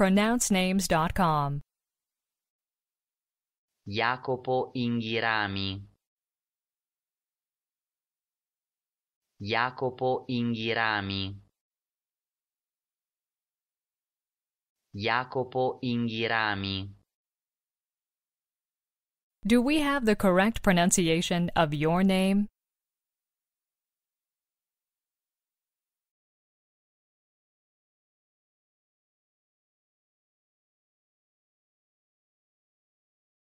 pronouncenames.com. Jacopo Inghirami Jacopo Inghirami Jacopo Inghirami Do we have the correct pronunciation of your name?